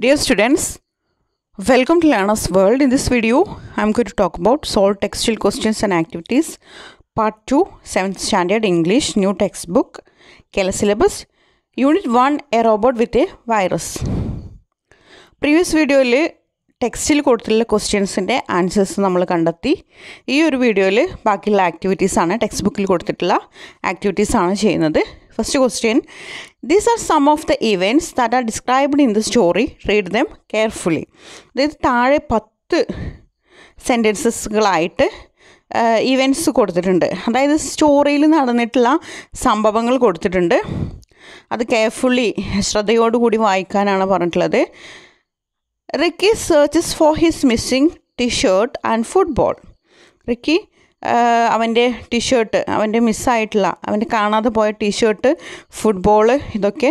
Dear students, welcome to Lana's World. In this video, I am going to talk about solve textual questions and activities, part 2, 7th standard English, new textbook, Kela syllabus, unit 1, a robot with a virus. Previous video, le, textual questions and answers in this video, le, baki la activities and textbook le, activities. Aana first question these are some of the events that are described in the story read them carefully അതായത് താഴെ പത്ത് സെൻറ്റൻസസുകളായിട്ട് events കൊടുത്തിട്ടുണ്ട് അതായത് സ്റ്റോറിയിൽ നടന്നിട്ടുള്ള സംഭവങ്ങൾ കൊടുത്തിട്ടുണ്ട് അത് carefully ശ്രദ്ധയോടുകൂടി വായിക്കാനാണ് പറഞ്ഞിട്ടുള്ളത് Ricky searches for his missing T shirt and football Ricky അവൻ്റെ ടീഷർട്ട് അവൻ്റെ മിസ്സായിട്ടുള്ള അവൻ്റെ കാണാതെ പോയ ടീഷർട്ട് ഫുട്ബോൾ ഇതൊക്കെ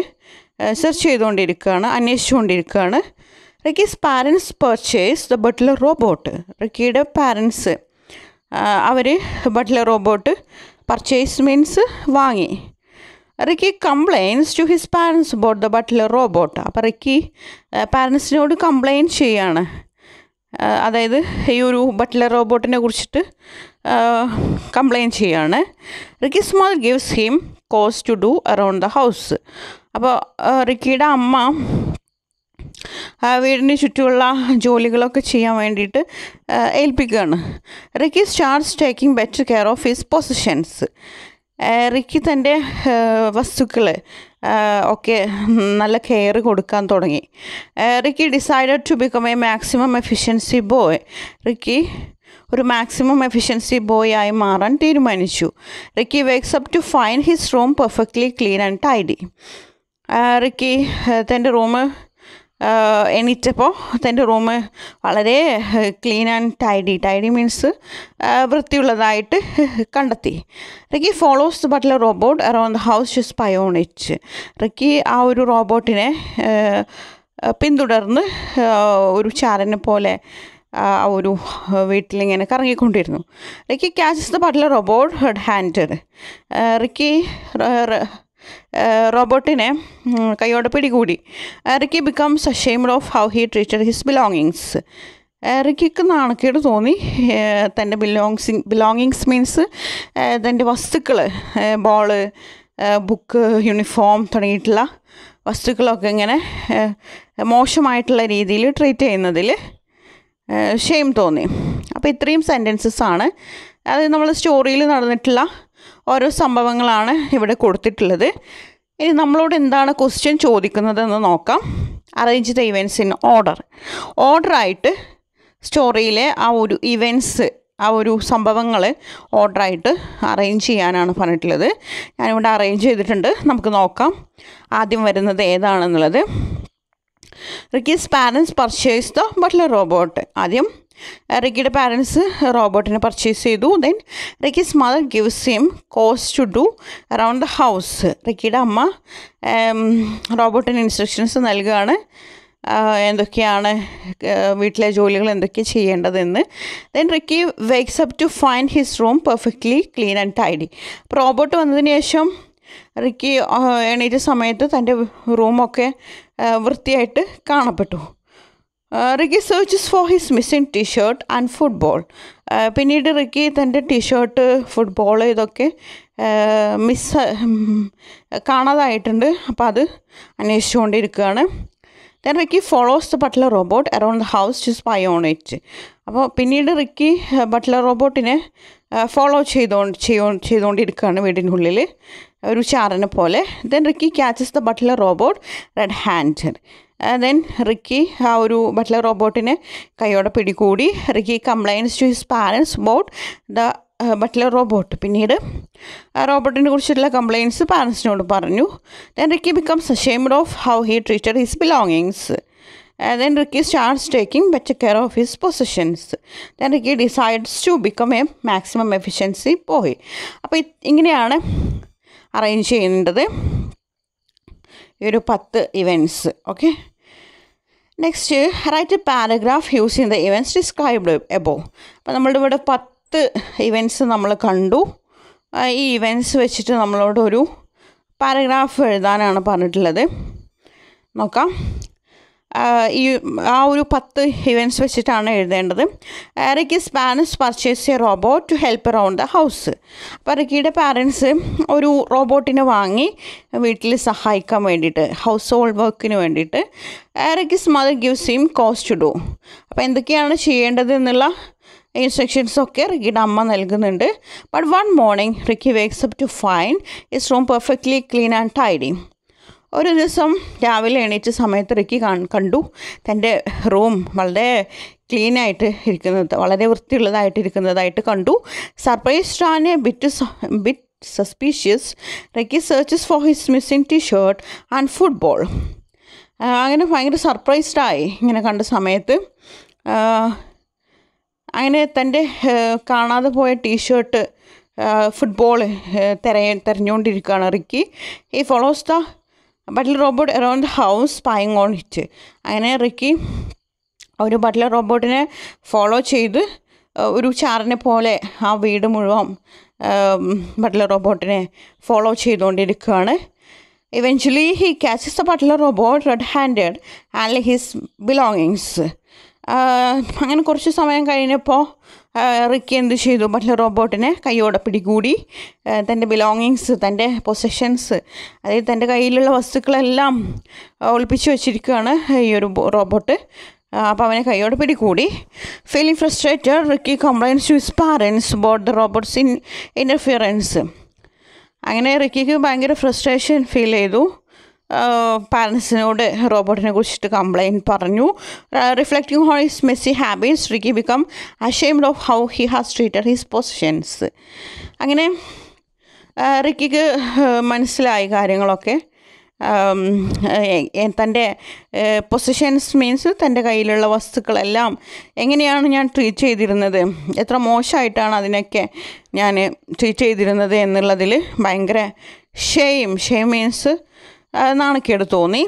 സെർച്ച് ചെയ്തുകൊണ്ടിരിക്കുകയാണ് അന്വേഷിച്ചുകൊണ്ടിരിക്കുകയാണ് Ricky's parents purchase the butler robot റക്കിയുടെ പാരൻസ് അവർ ബട്ട്ലർ റോബോട്ട് പർച്ചേസ് മീൻസ് വാങ്ങി Ricky complains to his parents about the butler robot അപ്പോൾ റിക്കി പാരൻസിനോട് കംപ്ലയിൻറ്റ് ചെയ്യാണ് അതായത് ഈ ഒരു ബട്ട്ലർ റോബോട്ടിനെ കുറിച്ചിട്ട് കംപ്ലൈൻറ്റ് ചെയ്യുകയാണ് റിക്കിസ്മോൾ ഗിവ്സ് ഹിം കോസ് to do around the house അപ്പോൾ റിക്കിയുടെ അമ്മ വീടിന് ചുറ്റുമുള്ള ജോലികളൊക്കെ ചെയ്യാൻ വേണ്ടിയിട്ട് ഏൽപ്പിക്കുകയാണ് Ricky starts taking better care of his possessions Ricky തൻ്റെ വസ്തുക്കൾ ഒക്കെ നല്ല കെയർ കൊടുക്കാൻ തുടങ്ങി Ricky decide to become a maximum efficiency boy Ricky ഒരു മാക്സിമം എഫിഷ്യൻസി ബോയ് ആയി മാറാൻ തീരുമാനിച്ചു Ricky wakes up to find his room perfectly clean and tidy Ricky തൻ്റെ റൂം എണീറ്റപ്പോൾ തൻ്റെ റൂം വളരെ clean and tidy tidy means വൃത്തിയുള്ളതായിട്ട് കണ്ടെത്തി Ricky follows the butler robot around the house ഷു പയോണിച്ച് റിക്കി ആ ഒരു റോബോട്ടിനെ പിന്തുടർന്ന് ഒരു ചാരനെ പോലെ ആ ഒരു വീട്ടിലിങ്ങനെ കറങ്ങിക്കൊണ്ടിരുന്നു Ricky catch the butler robot red hand Ricky റോബോട്ടിനെ കൈയോടെ പിടികൂടി Ricky becomes ashamed of how he treated his belongings എറിക്കിക്ക് നാണക്കേട് തോന്നി തൻ്റെ ബിലോങ്സിങ് ബിലോങ്ങിങ്സ് മീൻസ് തൻ്റെ വസ്തുക്കൾ ബോള് ബുക്ക് യൂണിഫോം തുടങ്ങിയിട്ടുള്ള വസ്തുക്കളൊക്കെ ഇങ്ങനെ മോശമായിട്ടുള്ള രീതിയിൽ ട്രീറ്റ് ചെയ്യുന്നതിൽ ഷെയിം തോന്നി അപ്പോൾ ഇത്രയും സെൻറ്റൻസസ് ആണ് അത് നമ്മൾ സ്റ്റോറിയിൽ നടന്നിട്ടുള്ള ഓരോ സംഭവങ്ങളാണ് ഇവിടെ കൊടുത്തിട്ടുള്ളത് ഇനി നമ്മളോട് എന്താണ് ക്വസ്റ്റ്യൻ ചോദിക്കുന്നതെന്ന് നോക്കാം arrange the events in order ഓർഡറായിട്ട് സ്റ്റോറിയിലെ ആ ഒരു ഇവൻസ് ആ ഒരു സംഭവങ്ങൾ ഓർഡറായിട്ട് അറേഞ്ച് ചെയ്യാനാണ് പറഞ്ഞിട്ടുള്ളത് ഞാനിവിടെ അറേഞ്ച് ചെയ്തിട്ടുണ്ട് നമുക്ക് നോക്കാം ആദ്യം വരുന്നത് ഏതാണെന്നുള്ളത് Ricky's parents purchase the butler robot ആദ്യം റിക്കിയുടെ പാരൻസ് റോബോട്ടിനെ പർച്ചേസ് ചെയ്തു then Ricky's mother gives him കോസ് to do around the house റിക്കിയുടെ അമ്മ റോബോട്ടിന് ഇൻസ്ട്രക്ഷൻസ് നൽകുകയാണ് എന്തൊക്കെയാണ് വീട്ടിലെ ജോലികൾ എന്തൊക്കെ ചെയ്യേണ്ടതെന്ന് then Ricky wakes up to find his room perfectly clean and tidy അപ്പോൾ റോബോട്ട് വന്നതിന് ശേഷം റിക്കി എണീറ്റ സമയത്ത് തൻ്റെ റൂമൊക്കെ വൃത്തിയായിട്ട് കാണപ്പെട്ടു Ricky searches for his missing shirt and football പിന്നീട് റിക്കി തൻ്റെ ടീ ഷർട്ട് ഫുട്ബോൾ ഇതൊക്കെ മിസ് uh, കാണാതായിട്ടുണ്ട് അപ്പോൾ അത് അന്വേഷിച്ചുകൊണ്ടിരിക്കുകയാണ് then Ricky follows the butler robot around the house to spy on it അപ്പോൾ പിന്നീട് റിക്കി ബട്ട്ലർ uh, റോബോട്ടിനെ ഫോളോ uh, ചെയ്തുകൊണ്ട് ചെയ്യോ ചെയ്തുകൊണ്ടിരിക്കുകയാണ് വീടിനുള്ളിൽ ഒരു ചാറിനെ പോലെ then Ricky catches the butler robot red hand then Ricky ആ ഒരു ബട്ട്ലർ റോബോട്ടിനെ കൈയോടെ പിടികൂടി Ricky complains to his parents about the butler robot പിന്നീട് ആ റോബോട്ടിനെ കുറിച്ചിട്ടുള്ള കംപ്ലയിൻസ് പാരൻസിനോട് പറഞ്ഞു then Ricky becomes ashamed of how he treated his belongings then Ricky starts taking better care of his possessions then Ricky decides to become a maximum efficiency boy അപ്പോൾ ഇങ്ങനെയാണ് arrange ചെയ്യേണ്ടത് ഈ ഒരു പത്ത് events okay next write paragraph use ചെയ്യുന്ന events described above അപ്പോൾ നമ്മളുടെ ഇവിടെ പത്ത് ഇവൻസ് നമ്മൾ കണ്ടു ഈ ഇവൻസ് വെച്ചിട്ട് നമ്മളോട് ഒരു പാരഗ്രാഫ് എഴുതാനാണ് പറഞ്ഞിട്ടുള്ളത് നോക്കാം ഈ ആ ഒരു പത്ത് ഇവൻസ് വെച്ചിട്ടാണ് എഴുതേണ്ടത് റിക്കി സ്പാനിഷ് purchase a robot to help around the house അപ്പോൾ റിക്കിയുടെ പാരൻസ് ഒരു റോബോട്ടിനെ വാങ്ങി വീട്ടിൽ സഹായിക്കാൻ വേണ്ടിയിട്ട് ഹൗസ് ഹോൾഡ് വർക്കിന് വേണ്ടിയിട്ട് Ricky's mother gives him cost to അപ്പോൾ എന്തൊക്കെയാണ് ചെയ്യേണ്ടത് എന്നുള്ള ഇൻസ്ട്രക്ഷൻസൊക്കെ റിക്കിയുടെ അമ്മ നൽകുന്നുണ്ട് but one morning Ricky wakes up to find his room perfectly clean and tidy ഒരു ദിവസം രാവിലെ എണീറ്റ് സമയത്ത് റിക്കി കണ്ടു തൻ്റെ റൂം വളരെ ക്ലീനായിട്ട് ഇരിക്കുന്നത് വളരെ വൃത്തിയുള്ളതായിട്ട് ഇരിക്കുന്നതായിട്ട് കണ്ടു സർപ്രൈസ് ടാനെ bit bit suspicious Ricky searches for his missing T shirt and football അങ്ങനെ ഭയങ്കര സർപ്രൈസ്ഡായി ഇങ്ങനെ കണ്ട സമയത്ത് അങ്ങനെ തൻ്റെ കാണാതെ പോയ ടീഷർട്ട് ഫുട്ബോൾ തിരയ തിരഞ്ഞുകൊണ്ടിരിക്കുകയാണ് റിക്കി ഈ follows the butler robot around house spying on it അങ്ങനെ റിക്കി ഒരു ബട്ടിൽ റോബോട്ടിനെ ഫോളോ ചെയ്ത് ഒരു ചാറിനെ പോലെ ആ വീട് മുഴുവൻ ബട്ടിൽ റോബോട്ടിനെ ഫോളോ ചെയ്തുകൊണ്ടിരിക്കുകയാണ് eventually he catches the butler robot red handed and his belongings അങ്ങനെ കുറച്ച് സമയം കഴിഞ്ഞപ്പോൾ റിക്കി എന്ത് ചെയ്തു മറ്റുള്ള റോബോട്ടിനെ കൈയോടെ പിടികൂടി തൻ്റെ ബിലോങ്ങിങ്സ് തൻ്റെ പൊസഷൻസ് അതായത് തൻ്റെ കയ്യിലുള്ള വസ്തുക്കളെല്ലാം ഒളിപ്പിച്ചു വെച്ചിരിക്കുകയാണ് ഈ ഒരു റോബോട്ട് അപ്പോൾ അവനെ കൈയോടെ പിടികൂടി feeling frustrated Ricky complains to his parents about the robot's in interference അങ്ങനെ റിക്കിക്ക് ഭയങ്കര ഫ്രസ്ട്രേഷൻ ഫീൽ ചെയ്തു പാരൻസിനോട് റോബോട്ടിനെ കുറിച്ചിട്ട് കംപ്ലയിൻറ്റ് പറഞ്ഞു reflecting whole his messy habits Ricky become ashamed of how he has treated his positions അങ്ങനെ റിക്കിക്ക് മനസ്സിലായി കാര്യങ്ങളൊക്കെ തൻ്റെ പൊസിഷൻസ് മീൻസ് തൻ്റെ കയ്യിലുള്ള വസ്തുക്കളെല്ലാം എങ്ങനെയാണ് ഞാൻ ട്രീറ്റ് ചെയ്തിരുന്നത് എത്ര മോശമായിട്ടാണ് അതിനൊക്കെ ഞാൻ ട്രീറ്റ് ചെയ്തിരുന്നത് എന്നുള്ളതിൽ ഭയങ്കര ഷെയിം ഷെയിം മീൻസ് നാണക്കേട് തോന്നി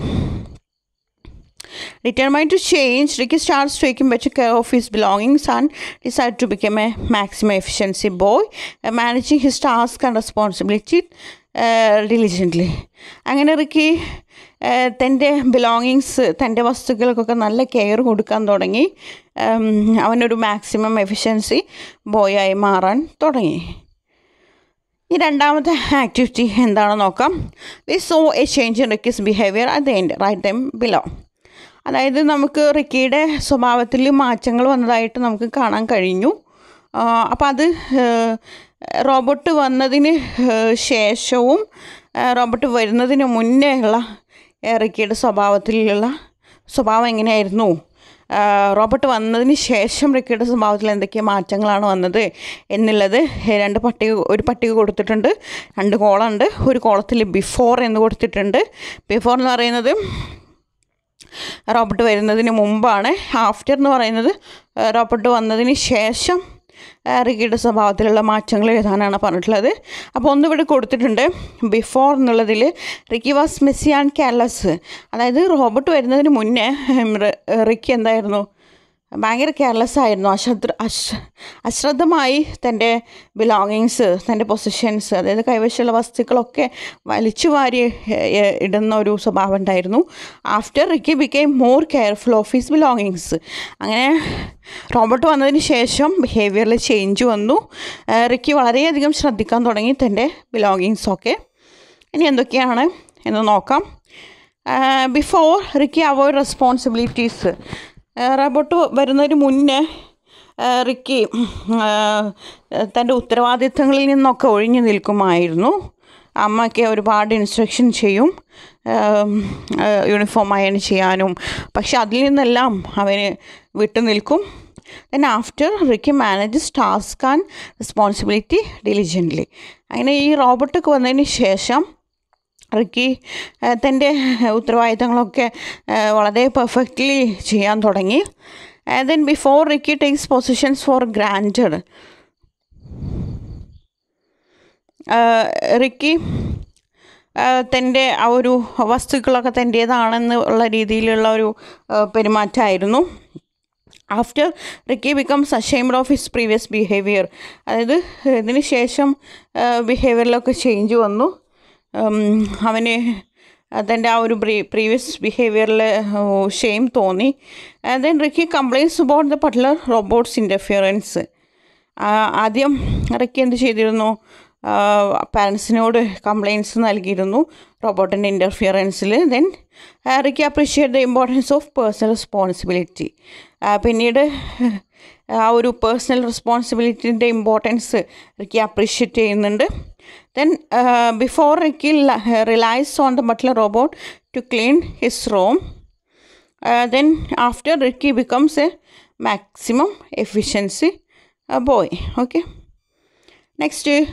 determined to change Rick start സ്വയ്ക്കും വെച്ച് care of his belongings and decide to become a maximum efficiency boy managing his task and responsibility diligently അങ്ങനെ റിക്ക് uh, തൻ്റെ ബിലോങ്ങിങ്സ് തൻ്റെ വസ്തുക്കൾക്കൊക്കെ നല്ല കെയർ കൊടുക്കാൻ തുടങ്ങി um, അവനൊരു മാക്സിമം എഫിഷ്യൻസി ബോയായി മാറാൻ തുടങ്ങി ഈ രണ്ടാമത്തെ ആക്ടിവിറ്റി എന്താണെന്ന് നോക്കാം we saw a change in Ricky's behaviour at the end right time below അതായത് നമുക്ക് റിക്കിയുടെ സ്വഭാവത്തിൽ മാറ്റങ്ങൾ വന്നതായിട്ട് നമുക്ക് കാണാൻ കഴിഞ്ഞു അപ്പോൾ അത് റോബോട്ട് വന്നതിന് ശേഷവും റോബോട്ട് വരുന്നതിന് മുന്നേ ഉള്ള റിക്കിയുടെ സ്വഭാവത്തിലുള്ള സ്വഭാവം എങ്ങനെയായിരുന്നു റോബർട്ട് വന്നതിന് ശേഷം റിക്കിയുടെ സ്വഭാവത്തിൽ എന്തൊക്കെ മാറ്റങ്ങളാണ് വന്നത് എന്നുള്ളത് രണ്ട് പട്ടിക ഒരു പട്ടിക കൊടുത്തിട്ടുണ്ട് രണ്ട് കോളുണ്ട് ഒരു കോളത്തിൽ ബിഫോർ എന്ന് കൊടുത്തിട്ടുണ്ട് ബിഫോർ എന്ന് പറയുന്നത് റോബർട്ട് വരുന്നതിന് മുമ്പാണ് ആഫ്റ്റർ എന്ന് പറയുന്നത് റോബർട്ട് വന്നതിന് ശേഷം റിഗിയുടെ സ്വഭാവത്തിലുള്ള മാറ്റങ്ങൾ എഴുതാനാണ് പറഞ്ഞിട്ടുള്ളത് അപ്പോൾ ഒന്നിവിടെ കൊടുത്തിട്ടുണ്ട് ബിഫോർ എന്നുള്ളതിൽ Ricky was messy and callous അതായത് റോബർട്ട് വരുന്നതിന് മുന്നേ റിക്കി എന്തായിരുന്നു ഭയങ്കര കെയർലെസ് ആയിരുന്നു അശ്രദ്ധ അശ്ര അശ്രദ്ധമായി തൻ്റെ ബിലോങ്ങിങ്സ് തൻ്റെ പൊസിഷൻസ് അതായത് കൈവശമുള്ള വസ്തുക്കളൊക്കെ വലിച്ചു വാരി ഇടുന്ന ഒരു സ്വഭാവം ഉണ്ടായിരുന്നു after Ricky became more careful of his belongings അങ്ങനെ റോബർട്ട് വന്നതിന് ശേഷം ബിഹേവിയറിൽ ചേഞ്ച് വന്നു റിക്കി വളരെയധികം ശ്രദ്ധിക്കാൻ തുടങ്ങി തൻ്റെ ബിലോങ്ങിങ്സൊക്കെ ഇനി എന്തൊക്കെയാണ് എന്ന് നോക്കാം before Ricky avoid responsibilities robot വരുന്നതിന് മുന്നേ റിക്കി തൻ്റെ ഉത്തരവാദിത്തങ്ങളിൽ നിന്നൊക്കെ ഒഴിഞ്ഞു നിൽക്കുമായിരുന്നു അമ്മയ്ക്ക് ഒരുപാട് ഇൻസ്ട്രക്ഷൻ ചെയ്യും യൂണിഫോം അയൺ ചെയ്യാനും പക്ഷെ അതിൽ നിന്നെല്ലാം അവന് വിട്ടു നിൽക്കും then after Ricky manages task and responsibility diligently അങ്ങനെ ഈ റോബോട്ടൊക്കെ വന്നതിന് ശേഷം റിക്കി തൻ്റെ ഉത്തരവാദിത്തങ്ങളൊക്കെ വളരെ പെർഫെക്റ്റ്ലി ചെയ്യാൻ തുടങ്ങി and then before Ricky takes positions for granted Ricky തൻ്റെ ആ ഒരു വസ്തുക്കളൊക്കെ തൻ്റേതാണെന്ന് ഉള്ള രീതിയിലുള്ള ഒരു പെരുമാറ്റമായിരുന്നു after Ricky becomes ashamed of his previous behaviour അതായത് ഇതിന് ശേഷം ബിഹേവിയറിലൊക്കെ ചേഞ്ച് വന്നു അവന് തൻ്റെ ആ ഒരു പ്രീ പ്രീവിയസ് ബിഹേവിയറിൽ ഷെയിം തോന്നി then Ricky complains about the butler robot's interference ആദ്യം റിക്കി എന്ത് ചെയ്തിരുന്നു പാരൻസിനോട് കംപ്ലയിൻസ് നൽകിയിരുന്നു റോബോട്ടിൻ്റെ ഇൻ്റർഫിയറൻസിൽ then Ricky appreciate the importance of personal responsibility പിന്നീട് ആ ഒരു പേഴ്സണൽ റെസ്പോൺസിബിലിറ്റിൻ്റെ ഇമ്പോർട്ടൻസ് റിക്കി അപ്രീഷിയേറ്റ് ചെയ്യുന്നുണ്ട് Then, uh, before Ricky relies on the butler robot to clean his room, uh, then after Ricky becomes a maximum efficiency uh, boy. Okay. Next, uh,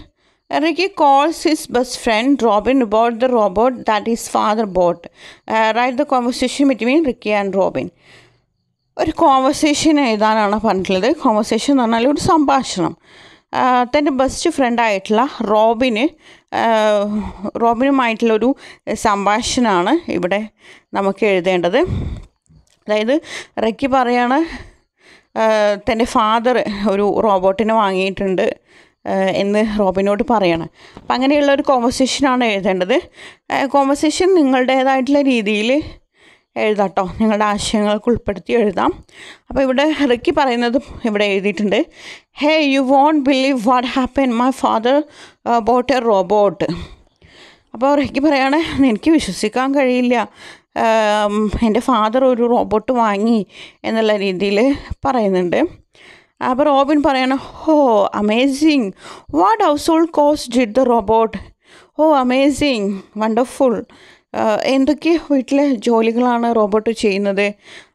Ricky calls his best friend Robin about the robot that his father bought. Uh, write the conversation between Ricky and Robin. ഒരു conversation എഴുതാനാണ് പറഞ്ഞിട്ടുള്ളത് conversation എന്ന് പറഞ്ഞാൽ ഒരു തൻ്റെ best ഫ്രണ്ടായിട്ടുള്ള റോബിന് റോബിനുമായിട്ടുള്ളൊരു സംഭാഷണമാണ് ഇവിടെ നമുക്ക് എഴുതേണ്ടത് അതായത് റക്കി പറയാണ് തൻ്റെ ഫാദർ ഒരു റോബോട്ടിനെ വാങ്ങിയിട്ടുണ്ട് എന്ന് റോബിനോട് പറയണം അപ്പം അങ്ങനെയുള്ള ഒരു കോമ്പസിഷനാണ് എഴുതേണ്ടത് കോമ്പസിഷൻ നിങ്ങളുടേതായിട്ടുള്ള രീതിയിൽ എഴുതാം കേട്ടോ നിങ്ങളുടെ ആശയങ്ങൾക്ക് ഉൾപ്പെടുത്തി എഴുതാം അപ്പോൾ ഇവിടെ റിക്കി പറയുന്നതും ഇവിടെ എഴുതിയിട്ടുണ്ട് hey you won't believe what happen my father bought a robot അപ്പോൾ റിക്കി പറയുകയാണെ എനിക്ക് വിശ്വസിക്കാൻ കഴിയില്ല എൻ്റെ ഫാദർ ഒരു റോബോട്ട് വാങ്ങി എന്നുള്ള രീതിയിൽ പറയുന്നുണ്ട് അപ്പോൾ റോബിൻ പറയണം oh amazing what household cost did the robot oh amazing wonderful എന്തൊക്കെ വീട്ടിലെ ജോലികളാണ് റോബോട്ട് ചെയ്യുന്നത്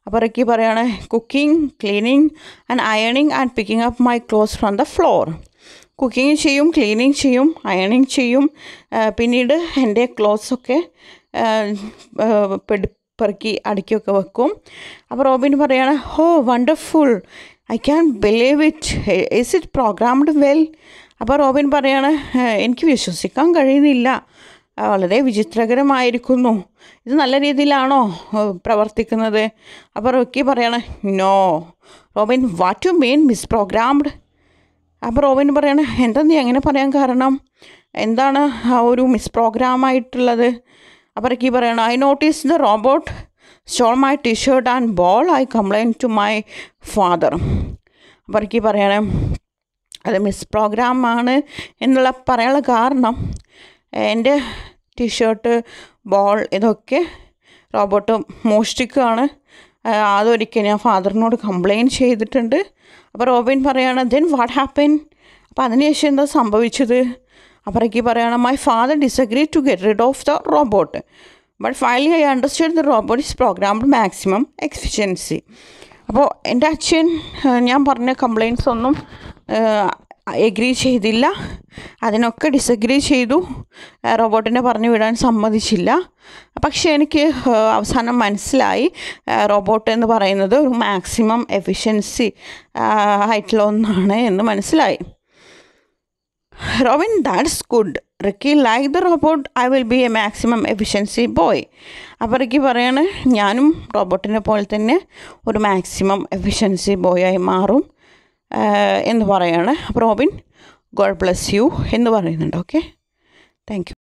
അപ്പോൾ റിക്കി പറയുകയാണ് കുക്കിംഗ് ക്ലീനിങ് ആൻഡ് അയണിങ് and picking up my clothes from the floor cooking ചെയ്യും ക്ലീനിങ് ചെയ്യും അയണിങ് ചെയ്യും പിന്നീട് എൻ്റെ ക്ലോത്ത്സൊക്കെ പെടി പെറുക്കി അടുക്കിയൊക്കെ വെക്കും അപ്പോൾ റോബിൻ പറയുകയാണ് oh wonderful I can believe it is it programmed well അപ്പോൾ റോബിൻ പറയുകയാണ് എനിക്ക് വിശ്വസിക്കാൻ കഴിയുന്നില്ല വളരെ വിചിത്രകരമായിരിക്കുന്നു ഇത് നല്ല രീതിയിലാണോ പ്രവർത്തിക്കുന്നത് അപ്പോൾ റോക്കി പറയണ no Robin what you mean is programmed അപ്പോൾ റോബിൻ പറയണ എന്താ നീ അങ്ങനെ പറയാൻ കാരണം എന്താണ് ആ ഒരു മിസ് പ്രോഗ്രാം ആയിട്ടുള്ളത് അപ്പോൾ റക്കി പറയണം I notice the robot stole my t-shirt and ball I complain to my father അപ്പോൾ റക്കി പറയണേ അത് മിസ് പ്രോഗ്രാം ആണ് എന്നുള്ള പറയാനുള്ള കാരണം എൻ്റെ ടീഷർട്ട് ബോൾ ഇതൊക്കെ റോബോട്ട് മോഷ്ടിക്കുകയാണ് അതൊരിക്കൽ ഞാൻ ഫാദറിനോട് കംപ്ലയിൻറ്റ് ചെയ്തിട്ടുണ്ട് അപ്പോൾ റോബിൻ പറയാണ് ദെൻ വാട്ട് ഹാപ്പൻ അപ്പോൾ അതിനുശേഷം എന്താ സംഭവിച്ചത് അപ്പറേക്ക് പറയുകയാണ് my father disagree to get rid of the robot but finally I understand the robot is programmed maximum efficiency അപ്പോൾ എൻ്റെ അച്ഛൻ ഞാൻ പറഞ്ഞ കംപ്ലയിൻസ് ഒന്നും എഗ്രി ചെയ്തില്ല അതിനൊക്കെ ഡിസഗ്രി ചെയ്തു റോബോട്ടിനെ പറഞ്ഞു വിടാൻ സമ്മതിച്ചില്ല പക്ഷേ എനിക്ക് അവസാനം മനസ്സിലായി റോബോട്ട് എന്ന് പറയുന്നത് ഒരു മാക്സിമം എഫിഷ്യൻസി ആയിട്ടുള്ള ഒന്നാണ് എന്ന് മനസ്സിലായി Robin that's good Ricky like the robot I will be a maximum efficiency boy അപ്പോൾ റിക്കി പറയാണ് ഞാനും റോബോട്ടിനെ പോലെ തന്നെ ഒരു മാക്സിമം എഫിഷ്യൻസി ബോയായി മാറും എന്ന് പറയാണ് റോബിൻ ഗോഡ് ബ്ലെസ് യു എന്ന് പറയുന്നുണ്ട് ഓക്കെ താങ്ക് യു